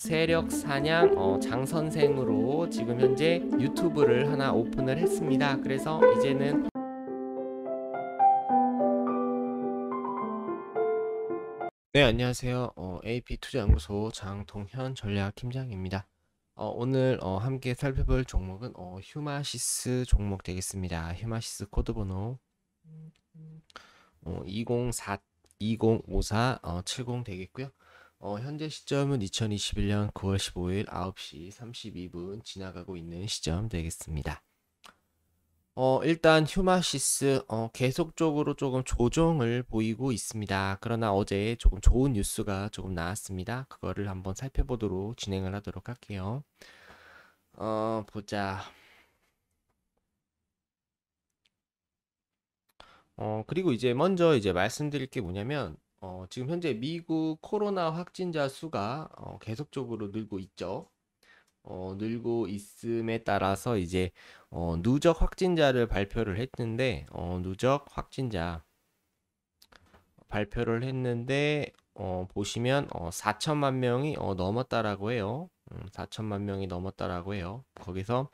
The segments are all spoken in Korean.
세력 사냥 어, 장 선생으로 지금 현재 유튜브를 하나 오픈을 했습니다. 그래서 이제는 네 안녕하세요. 어, AP 투자연구소 장동현 전략 팀장입니다. 어, 오늘 어, 함께 살펴볼 종목은 어, 휴마시스 종목 되겠습니다. 휴마시스 코드번호 어, 204 2054 어, 70 되겠고요. 어, 현재 시점은 2021년 9월 15일 9시 32분 지나가고 있는 시점 되겠습니다. 어, 일단 휴마시스 어, 계속적으로 조금 조정을 보이고 있습니다. 그러나 어제 조금 좋은 뉴스가 조금 나왔습니다. 그거를 한번 살펴보도록 진행을 하도록 할게요. 어, 보자. 어, 그리고 이제 먼저 이제 말씀드릴 게 뭐냐면 어, 지금 현재 미국 코로나 확진자 수가 어, 계속적으로 늘고 있죠. 어, 늘고 있음에 따라서 이제 어, 누적 확진자를 발표를 했는데 어, 누적 확진자 발표를 했는데 어, 보시면 어, 4천만 명이 어, 넘었다라고 해요. 음, 4천만 명이 넘었다라고 해요. 거기서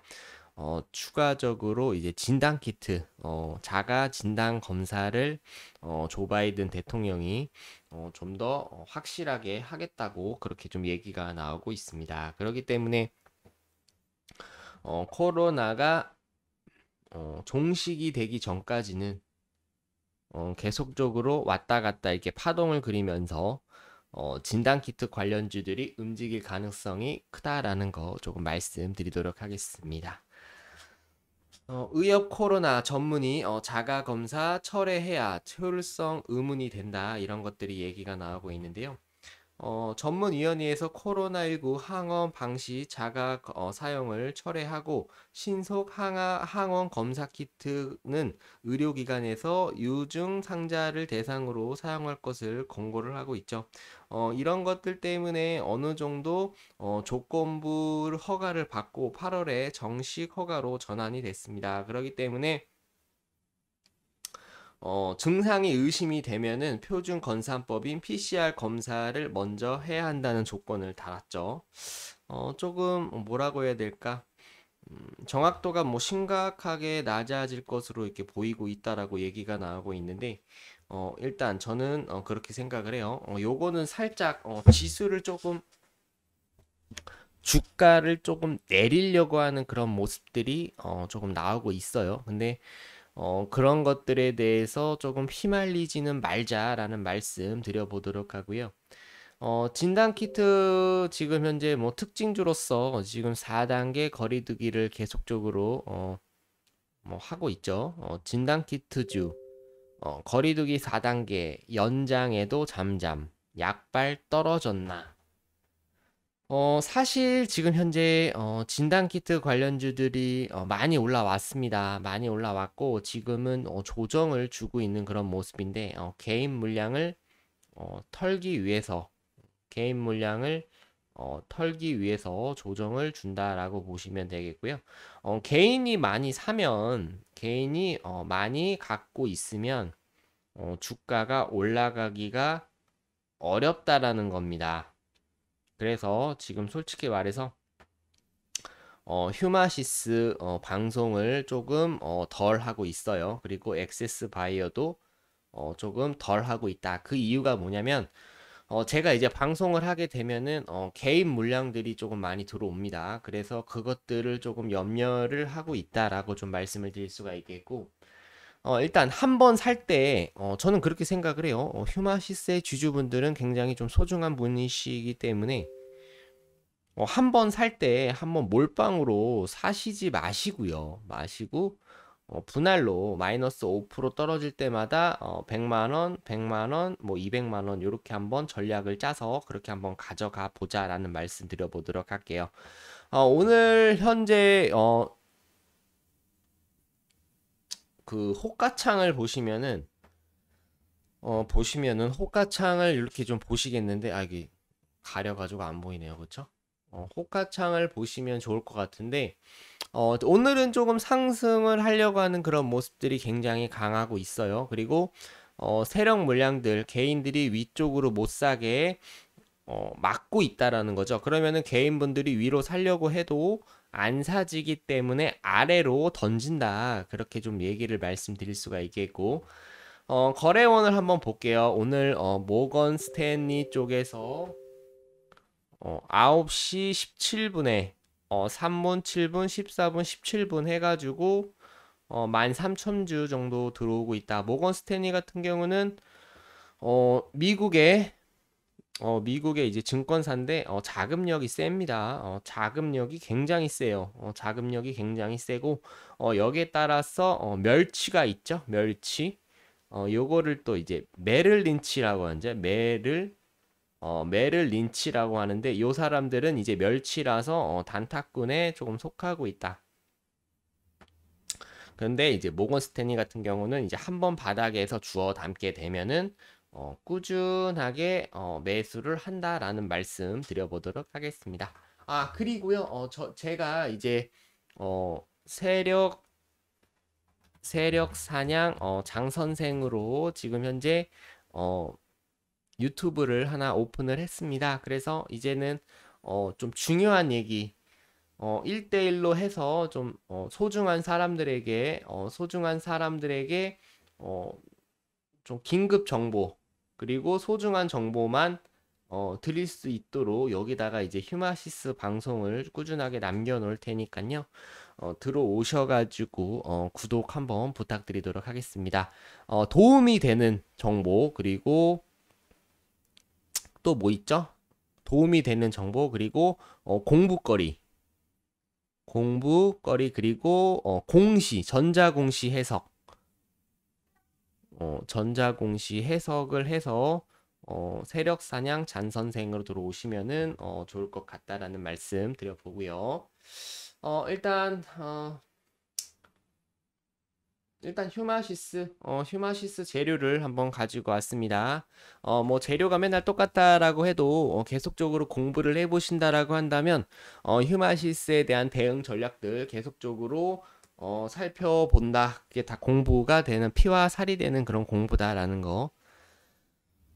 어, 추가적으로 이제 진단 키트, 어, 자가 진단 검사를 어, 조 바이든 대통령이 어, 좀 더 확실하게 하겠다고 그렇게 좀 얘기가 나오고 있습니다. 그렇기 때문에 어, 코로나가 어, 종식이 되기 전까지는 어, 계속적으로 왔다 갔다 이렇게 파동을 그리면서 어, 진단키트 관련주들이 움직일 가능성이 크다라는 거 조금 말씀드리도록 하겠습니다. 어, 의협 코로나 전문의 어, 자가 검사 철회해야 효율성 의문이 된다 이런 것들이 얘기가 나오고 있는데요. 어, 전문위원회에서 코로나19 항원 방시 자가 어, 사용을 철회하고 신속 항아, 항원 검사 키트는 의료기관에서 유증 상자를 대상으로 사용할 것을 권고를 하고 있죠. 어, 이런 것들 때문에 어느 정도 어, 조건부 허가를 받고 8월에 정식 허가로 전환이 됐습니다. 그렇기 때문에 어, 증상이 의심이 되면은 표준 건산법인 PCR 검사를 먼저 해야 한다는 조건을 달았죠. 어, 조금 뭐라고 해야 될까? 음, 정확도가 뭐 심각하게 낮아질 것으로 이렇게 보이고 있다라고 얘기가 나오고 있는데 어, 일단 저는 어, 그렇게 생각을 해요. 어, 요거는 살짝 어, 지수를 조금 주가를 조금 내리려고 하는 그런 모습들이 어, 조금 나오고 있어요. 근데 어, 그런 것들에 대해서 조금 휘말리지는 말자라는 말씀 드려보도록 하고요. 어, 진단키트 지금 현재 뭐 특징주로서 지금 4단계 거리두기를 계속적으로 어, 뭐 하고 있죠. 어, 진단키트주, 어, 거리두기 4단계, 연장에도 잠잠, 약발 떨어졌나. 어, 사실 지금 현재 어, 진단키트 관련주들이 어, 많이 올라왔습니다. 많이 올라왔고 지금은 어, 조정을 주고 있는 그런 모습인데 어, 개인 물량을 어, 털기 위해서 개인 물량을 어, 털기 위해서 조정을 준다라고 보시면 되겠고요. 어, 개인이 많이 사면 개인이 어, 많이 갖고 있으면 어, 주가가 올라가기가 어렵다라는 겁니다. 그래서 지금 솔직히 말해서 어, 휴마시스 어, 방송을 조금 어, 덜 하고 있어요. 그리고 액세스 바이어도 어, 조금 덜 하고 있다. 그 이유가 뭐냐면 어, 제가 이제 방송을 하게 되면은 어, 개인 물량들이 조금 많이 들어옵니다. 그래서 그것들을 조금 염려를 하고 있다라고 좀 말씀을 드릴 수가 있겠고 어, 일단 한 번 살 때 어, 저는 그렇게 생각을 해요. 어, 휴마시스의 주주분들은 굉장히 좀 소중한 분이시기 때문에 어, 한 번 살 때 한 번 몰빵으로 사시지 마시고요. 마시고 어, 분할로 마이너스 5% 떨어질 때마다 어, 100만 원, 100만 원, 뭐 200만 원 이렇게 한번 전략을 짜서 그렇게 한번 가져가 보자라는 말씀 드려보도록 할게요. 어, 오늘 현재 어, 그 호가창을 보시면은 어 보시면은 호가창을 이렇게 좀 보시겠는데 아 이게 가려가지고 안 보이네요 그쵸 어, 호가창을 보시면 좋을 것 같은데 어, 오늘은 조금 상승을 하려고 하는 그런 모습들이 굉장히 강하고 있어요 그리고 어, 세력 물량들 개인들이 위쪽으로 못 사게 어, 막고 있다라는 거죠. 그러면은 개인분들이 위로 살려고 해도 안 사지기 때문에 아래로 던진다. 그렇게 좀 얘기를 말씀드릴 수가 있겠고, 어, 거래원을 한번 볼게요. 오늘 어, 모건 스탠리 쪽에서 어, 9시 17분에 어, 3분, 7분, 14분, 17분 해가지고 어, 13,000주 정도 들어오고 있다. 모건 스탠리 같은 경우는 어, 미국의 어, 미국의 이제 증권사인데 어, 자금력이 셉니다. 어, 자금력이 굉장히 세요. 어, 자금력이 굉장히 세고 어, 여기에 따라서 어, 멸치가 있죠. 멸치. 어, 요거를 또 이제 메를 린치라고 하는데 메를 어, 메를 린치라고 하는데 요 사람들은 이제 멸치라서 어, 단타꾼에 조금 속하고 있다. 그런데 이제 모건 스탠리 같은 경우는 이제 한 번 바닥에서 주워 담게 되면은 어, 꾸준하게 어, 매수를 한다라는 말씀 드려보도록 하겠습니다. 아 그리고요, 어, 저 제가 이제 어, 세력 세력 사냥 어, 장 선생으로 지금 현재 어, 유튜브를 하나 오픈을 했습니다. 그래서 이제는 어, 좀 중요한 얘기 어, 1대1로 해서 좀 어, 소중한 사람들에게 어, 소중한 사람들에게 어, 좀 긴급 정보 그리고 소중한 정보만 어, 드릴 수 있도록 여기다가 이제 휴마시스 방송을 꾸준하게 남겨놓을 테니까요. 어, 들어오셔가지고 어, 구독 한번 부탁드리도록 하겠습니다. 어, 도움이 되는 정보 그리고 또 뭐 있죠? 도움이 되는 정보 그리고 어, 공부거리 공부거리 그리고 어, 공시 전자공시 해석 어, 전자공시 해석을 해서 어, 세력 사냥 잔선생으로 들어오시면은 어, 좋을 것 같다라는 말씀 드려보고요. 어, 일단 어, 일단 휴마시스, 어, 휴마시스 재료를 한번 가지고 왔습니다. 어, 뭐 재료가 맨날 똑같다라고 해도 어, 계속적으로 공부를 해보신다라고 한다면 어, 휴마시스에 대한 대응 전략들 계속적으로 어, 살펴본다. 그게 다 공부가 되는 피와 살이 되는 그런 공부다라는 거.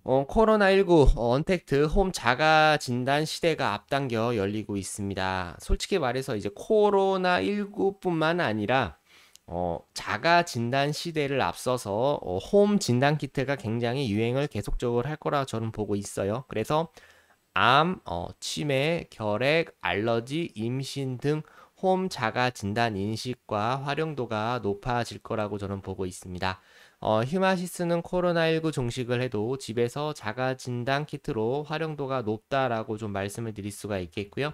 어, 코로나19 어, 언택트 홈 자가 진단 시대가 앞당겨 열리고 있습니다. 솔직히 말해서 이제 코로나19뿐만 아니라 어, 자가 진단 시대를 앞서서 어, 홈 진단 키트가 굉장히 유행을 계속적으로 할 거라 저는 보고 있어요. 그래서 암, 어, 치매, 결핵, 알러지, 임신 등홈 자가 진단 인식과 활용도가 높아질 거라고 저는 보고 있습니다. 어, 휴마시스는 코로나19 종식을 해도 집에서 자가 진단 키트로 활용도가 높다라고 좀 말씀을 드릴 수가 있겠고요.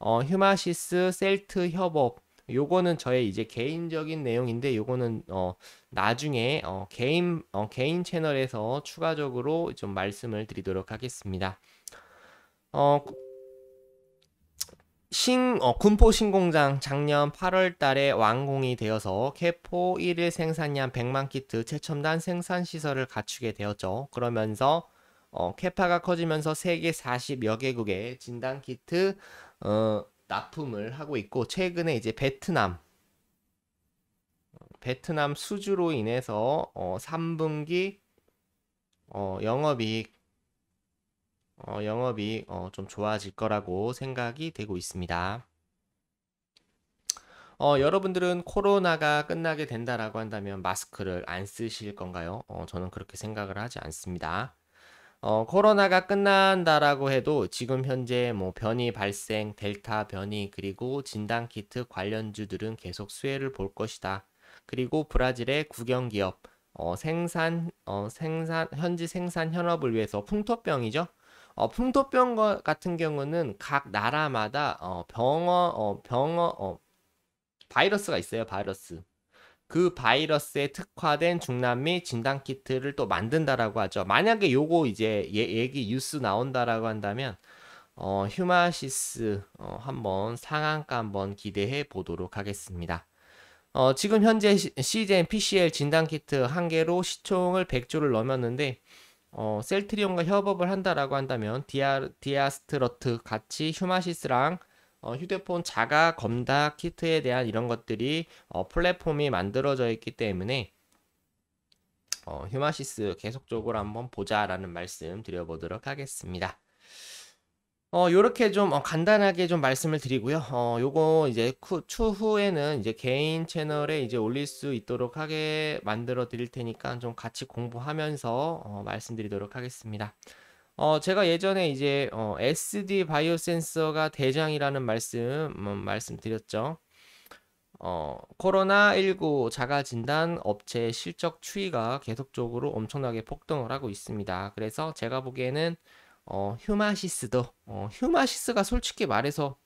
어, 휴마시스 셀트 협업 요거는 저의 이제 개인적인 내용인데 요거는 어 나중에 어 개인 어 개인 채널에서 추가적으로 좀 말씀을 드리도록 하겠습니다. 어 신, 어, 군포 신공장 작년 8월 달에 완공이 되어서 캐포 1일 생산량 100만 키트 최첨단 생산 시설을 갖추게 되었죠. 그러면서 어, 캐파가 커지면서 세계 40여 개국의 진단 키트 어, 납품을 하고 있고 최근에 이제 베트남 베트남 수주로 인해서 어, 3분기 어, 영업이익 어, 영업이 어, 좀 좋아질 거라고 생각이 되고 있습니다. 어, 여러분들은 코로나가 끝나게 된다라고 한다면 마스크를 안 쓰실 건가요? 어, 저는 그렇게 생각을 하지 않습니다. 어, 코로나가 끝난다라고 해도 지금 현재 뭐 변이 발생, 델타 변이, 그리고 진단키트 관련주들은 계속 수혜를 볼 것이다. 그리고 브라질의 국영기업, 어, 생산, 어, 생산, 현지 생산 현업을 위해서 풍토병이죠? 어, 풍토병 같은 경우는 각 나라마다 어, 병어, 어, 병어, 어, 바이러스가 있어요. 바이러스. 그 바이러스에 특화된 중남미 진단 키트를 또 만든다라고 하죠. 만약에 요거 이제 예, 얘기 뉴스 나온다라고 한다면 어, 휴마시스 어, 한번 상한가 한번 기대해 보도록 하겠습니다. 어, 지금 현재 시 g PCL 진단 키트 한 개로 시총을 100조를 넘었는데 어, 셀트리온과 협업을 한다라고 한다면 디아, 디아스트러트 같이 휴마시스랑 어, 휴대폰 자가 검다 키트에 대한 이런 것들이 어, 플랫폼이 만들어져 있기 때문에 어, 휴마시스 계속적으로 한번 보자라는 말씀 드려보도록 하겠습니다. 어, 요렇게 좀 어, 간단하게 좀 말씀을 드리고요. 어, 요거 이제 쿠, 추후에는 이제 개인 채널에 이제 올릴 수 있도록 하게 만들어 드릴 테니까 좀 같이 공부하면서 어, 말씀드리도록 하겠습니다. 어, 제가 예전에 이제 어, SD 바이오 센서가 대장이라는 말씀 음, 말씀드렸죠. 어, 코로나19 자가진단 업체 실적 추이가 계속적으로 엄청나게 폭등을 하고 있습니다. 그래서 제가 보기에는 어, 휴마시스도 어, 휴마시스가 솔직히 말해서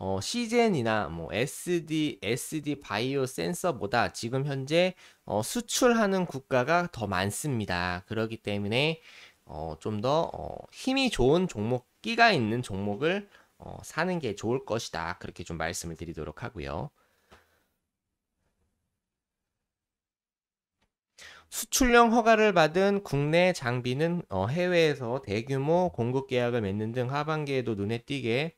어, 시젠이나 뭐 SD, SD 바이오 센서보다 지금 현재 어, 수출하는 국가가 더 많습니다. 그렇기 때문에 어, 좀더 어, 힘이 좋은 종목, 끼가 있는 종목을 어, 사는 게 좋을 것이다. 그렇게 좀 말씀을 드리도록 하고요. 수출용 허가를 받은 국내 장비는 어, 해외에서 대규모 공급 계약을 맺는 등 하반기에도 눈에 띄게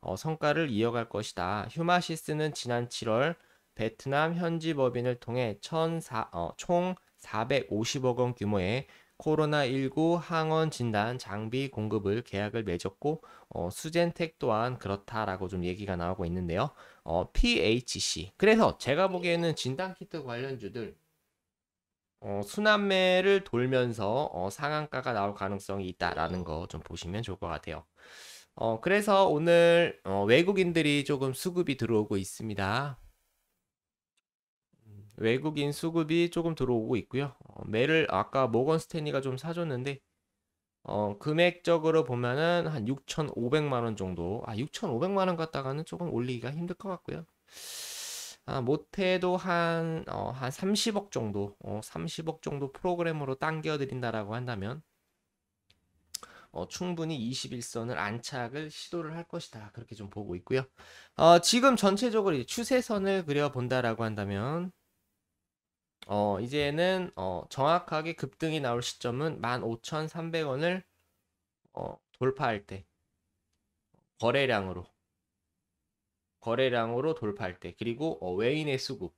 어, 성과를 이어갈 것이다. 휴마시스는 지난 7월 베트남 현지 법인을 통해 1,004, 어, 총 450억 원 규모의 코로나19 항원 진단 장비 공급을 계약을 맺었고 어, 수젠텍 또한 그렇다라고 좀 얘기가 나오고 있는데요. 어, PHC. 그래서 제가 보기에는 진단 키트 관련주들 어, 순환매를 돌면서 어, 상한가가 나올 가능성이 있다라는 거 좀 보시면 좋을 것 같아요. 어, 그래서 오늘 어, 외국인들이 조금 수급이 들어오고 있습니다. 음, 외국인 수급이 조금 들어오고 있고요. 어, 매를 아까 모건 스탠리가 좀 사줬는데 어, 금액적으로 보면은 한 6,500만 원 정도. 아, 6,500만 원 갖다가는 조금 올리기가 힘들 것 같고요. 아, 못해도 한, 어, 한 30억 정도, 어, 30억 정도 프로그램으로 당겨드린다라고 한다면, 어, 충분히 21선을 안착을 시도를 할 것이다. 그렇게 좀 보고 있고요. 어, 지금 전체적으로 추세선을 그려본다라고 한다면, 어, 이제는 어, 정확하게 급등이 나올 시점은 15,300원을 어, 돌파할 때 거래량으로 거래량으로 돌파할 때 그리고 어웨인의 수급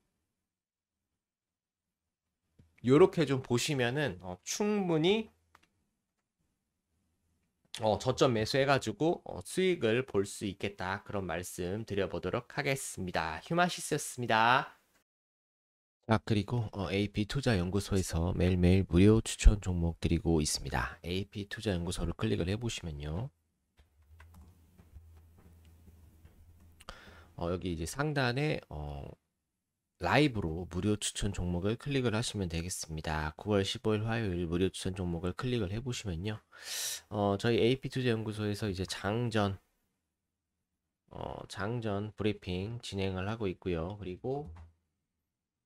요렇게 좀 보시면은 어, 충분히 어, 저점 매수해가지고 어, 수익을 볼 수 있겠다 그런 말씀 드려보도록 하겠습니다. 휴마시스였습니다. 아 그리고 어, AP투자연구소에서 매일매일 무료 추천 종목 드리고 있습니다. AP투자연구소를 클릭을 해보시면요. 어, 여기 이제 상단에 어, 라이브로 무료 추천 종목을 클릭을 하시면 되겠습니다. 9월 15일 화요일 무료 추천 종목을 클릭을 해보시면요. 어, 저희 AP투자연구소에서 이제 장전, 어, 장전 브리핑 진행을 하고 있고요. 그리고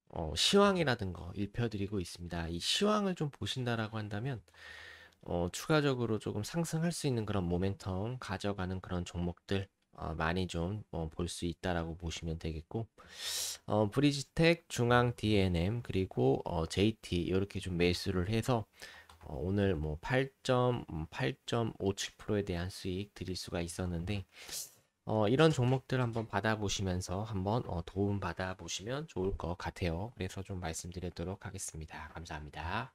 어, 시황이라든가 일표드리고 있습니다. 이 시황을 좀 보신다라고 한다면 어, 추가적으로 조금 상승할 수 있는 그런 모멘텀 가져가는 그런 종목들 어, 많이 좀 볼수 어, 있다라고 보시면 되겠고 어, 브리지텍, 중앙 DNM 그리고 어, JT 이렇게 좀 매수를 해서 어, 오늘 뭐 8.8.57%에 음, 대한 수익 드릴 수가 있었는데 어, 이런 종목들 한번 받아보시면서 한번 어, 도움 받아보시면 좋을 것 같아요. 그래서 좀 말씀드리도록 하겠습니다. 감사합니다.